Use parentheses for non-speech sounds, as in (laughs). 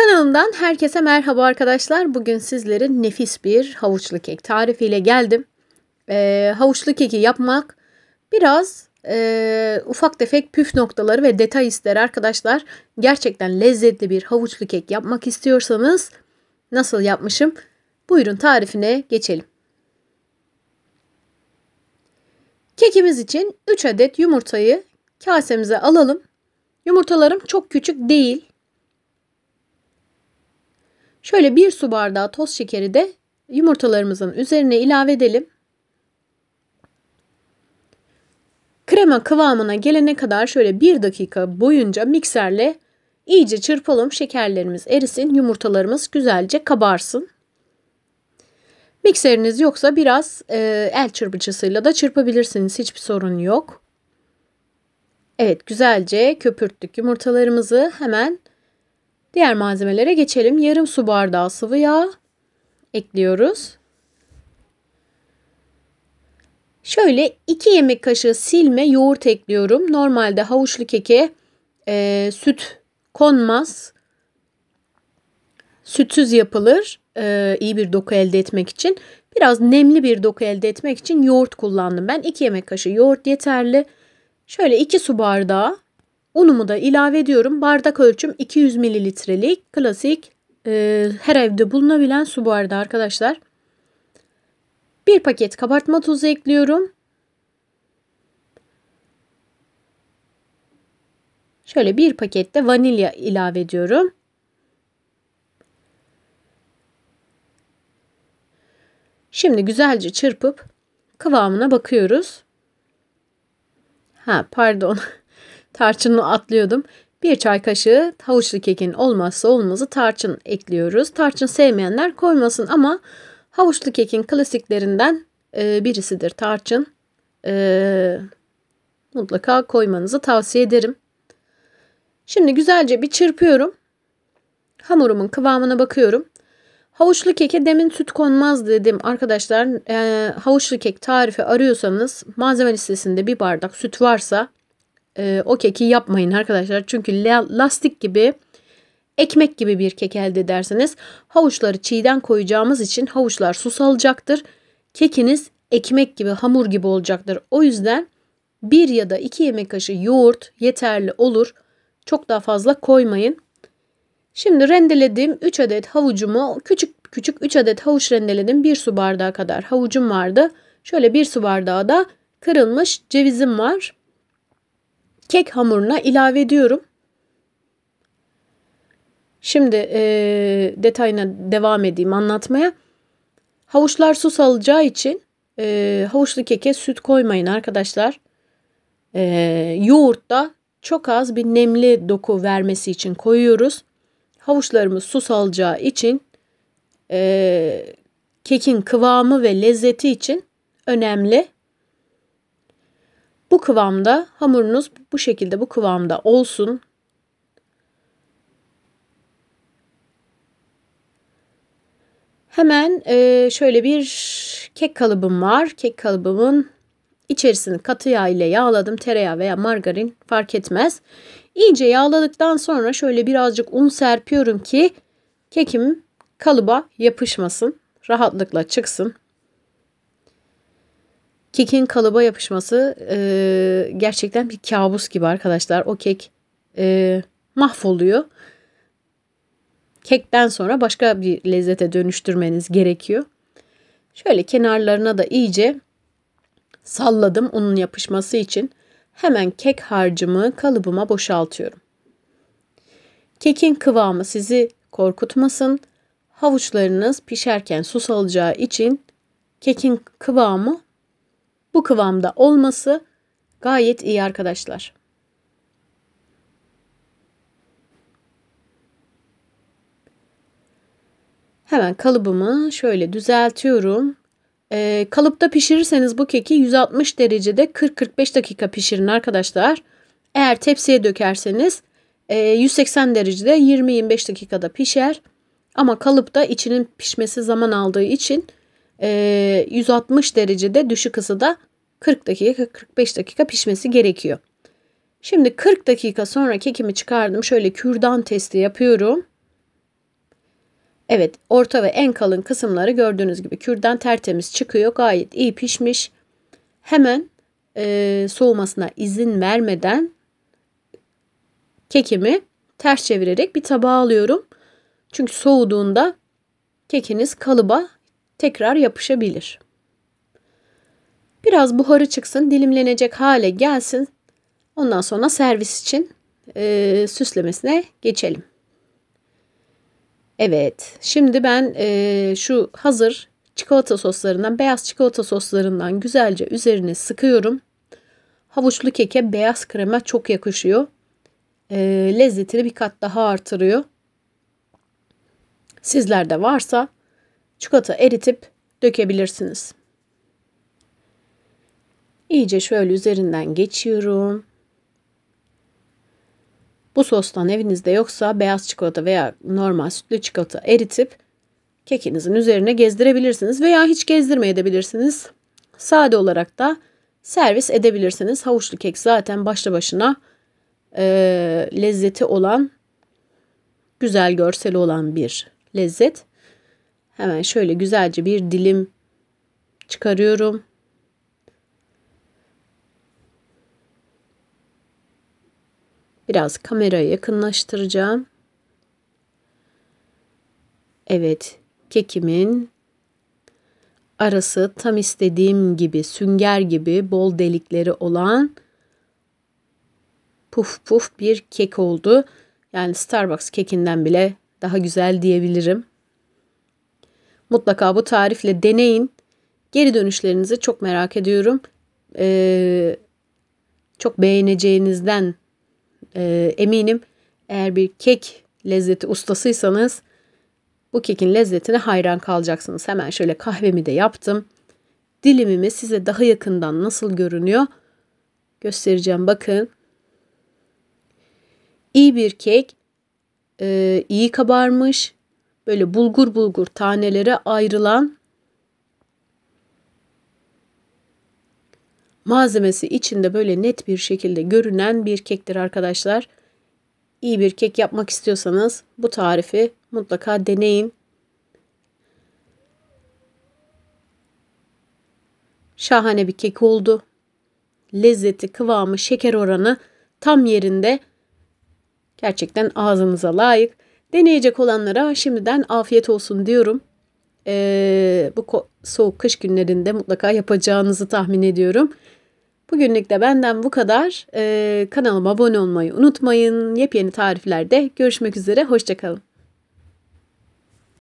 Kanalımdan herkese merhaba arkadaşlar. Bugün sizlere nefis bir havuçlu kek tarifiyle geldim. Ee, havuçlu keki yapmak biraz e, ufak tefek püf noktaları ve detay ister arkadaşlar. Gerçekten lezzetli bir havuçlu kek yapmak istiyorsanız nasıl yapmışım? Buyurun tarifine geçelim. Kekimiz için 3 adet yumurtayı kasemize alalım. Yumurtalarım çok küçük değil. Şöyle bir su bardağı toz şekeri de yumurtalarımızın üzerine ilave edelim. Krema kıvamına gelene kadar şöyle bir dakika boyunca mikserle iyice çırpalım. Şekerlerimiz erisin, yumurtalarımız güzelce kabarsın. Mikseriniz yoksa biraz e, el çırpıcısıyla da çırpabilirsiniz. Hiçbir sorun yok. Evet güzelce köpürttük yumurtalarımızı. Hemen Diğer malzemelere geçelim. Yarım su bardağı sıvı yağ ekliyoruz. Şöyle 2 yemek kaşığı silme yoğurt ekliyorum. Normalde havuçlu keke e, süt konmaz. Sütsüz yapılır e, iyi bir doku elde etmek için. Biraz nemli bir doku elde etmek için yoğurt kullandım ben. 2 yemek kaşığı yoğurt yeterli. Şöyle 2 su bardağı Unumu da ilave ediyorum. Bardak ölçüm 200 mililitrelik klasik e, her evde bulunabilen su bardağı arkadaşlar. Bir paket kabartma tozu ekliyorum. Şöyle bir pakette vanilya ilave ediyorum. Şimdi güzelce çırpıp kıvamına bakıyoruz. Ha pardon. (laughs) Tarçını atlıyordum. Bir çay kaşığı havuçlu kekin olmazsa olmazı tarçın ekliyoruz. Tarçın sevmeyenler koymasın ama havuçlu kekin klasiklerinden e, birisidir tarçın. E, mutlaka koymanızı tavsiye ederim. Şimdi güzelce bir çırpıyorum. Hamurumun kıvamına bakıyorum. Havuçlu keke demin süt konmaz dedim arkadaşlar. E, havuçlu kek tarifi arıyorsanız malzeme listesinde bir bardak süt varsa e, o keki yapmayın arkadaşlar. Çünkü lastik gibi ekmek gibi bir kek elde ederseniz havuçları çiğden koyacağımız için havuçlar susalacaktır, Kekiniz ekmek gibi hamur gibi olacaktır. O yüzden bir ya da iki yemek kaşığı yoğurt yeterli olur. Çok daha fazla koymayın. Şimdi rendelediğim 3 adet havucumu küçük küçük 3 adet havuç rendeledim. 1 su bardağı kadar havucum vardı. Şöyle 1 su bardağı da kırılmış cevizim var kek hamuruna ilave ediyorum. Şimdi e, detayına devam edeyim anlatmaya. Havuçlar su salacağı için e, havuçlu keke süt koymayın arkadaşlar. E, yoğurtta çok az bir nemli doku vermesi için koyuyoruz. Havuçlarımız su salacağı için e, kekin kıvamı ve lezzeti için önemli. Bu kıvamda hamurunuz bu şekilde bu kıvamda olsun. Hemen e, şöyle bir kek kalıbım var. Kek kalıbımın içerisini katı yağ ile yağladım. Tereyağı veya margarin fark etmez. İyice yağladıktan sonra şöyle birazcık un serpiyorum ki kekim kalıba yapışmasın. Rahatlıkla çıksın. Kekin kalıba yapışması e, gerçekten bir kabus gibi arkadaşlar. O kek e, mahvoluyor. Kekten sonra başka bir lezzete dönüştürmeniz gerekiyor. Şöyle kenarlarına da iyice salladım unun yapışması için. Hemen kek harcımı kalıbıma boşaltıyorum. Kekin kıvamı sizi korkutmasın. Havuçlarınız pişerken su salacağı için kekin kıvamı bu kıvamda olması gayet iyi arkadaşlar. Hemen kalıbımı şöyle düzeltiyorum. E, kalıpta pişirirseniz bu keki 160 derecede 40-45 dakika pişirin arkadaşlar. Eğer tepsiye dökerseniz e, 180 derecede 20-25 dakikada pişer. Ama kalıpta içinin pişmesi zaman aldığı için 160 ee, derecede düşük ısıda 40 dakika 45 dakika pişmesi gerekiyor. Şimdi 40 dakika sonra kekimi çıkardım. Şöyle kürdan testi yapıyorum. Evet orta ve en kalın kısımları gördüğünüz gibi kürdan tertemiz çıkıyor. Gayet iyi pişmiş. Hemen e, soğumasına izin vermeden kekimi ters çevirerek bir tabağa alıyorum. Çünkü soğuduğunda kekiniz kalıba tekrar yapışabilir. Biraz buharı çıksın, dilimlenecek hale gelsin. Ondan sonra servis için e, süslemesine geçelim. Evet, şimdi ben e, şu hazır çikolata soslarından, beyaz çikolata soslarından güzelce üzerine sıkıyorum. Havuçlu keke beyaz krema çok yakışıyor. E, lezzetini bir kat daha artırıyor. Sizlerde varsa Çikolata eritip dökebilirsiniz. İyice şöyle üzerinden geçiyorum. Bu sostan evinizde yoksa beyaz çikolata veya normal sütlü çikolata eritip kekinizin üzerine gezdirebilirsiniz veya hiç gezdirmeye edebilirsiniz. Sade olarak da servis edebilirsiniz. Havuçlu kek zaten başlı başına e, lezzeti olan, güzel görseli olan bir lezzet. Hemen şöyle güzelce bir dilim çıkarıyorum. Biraz kameraya yakınlaştıracağım. Evet, kekimin arası tam istediğim gibi sünger gibi bol delikleri olan puf puf bir kek oldu. Yani Starbucks kekinden bile daha güzel diyebilirim. Mutlaka bu tarifle deneyin. Geri dönüşlerinizi çok merak ediyorum. Ee, çok beğeneceğinizden e, eminim. Eğer bir kek lezzeti ustasıysanız bu kekin lezzetine hayran kalacaksınız. Hemen şöyle kahvemi de yaptım. Dilimimi size daha yakından nasıl görünüyor göstereceğim. Bakın. İyi bir kek. Ee, iyi kabarmış böyle bulgur bulgur tanelere ayrılan malzemesi içinde böyle net bir şekilde görünen bir kektir arkadaşlar. İyi bir kek yapmak istiyorsanız bu tarifi mutlaka deneyin. Şahane bir kek oldu. Lezzeti, kıvamı, şeker oranı tam yerinde. Gerçekten ağzınıza layık. Deneyecek olanlara şimdiden afiyet olsun diyorum. Ee, bu soğuk kış günlerinde mutlaka yapacağınızı tahmin ediyorum. Bugünlük de benden bu kadar. Ee, kanalıma abone olmayı unutmayın. Yepyeni tariflerde görüşmek üzere. Hoşçakalın.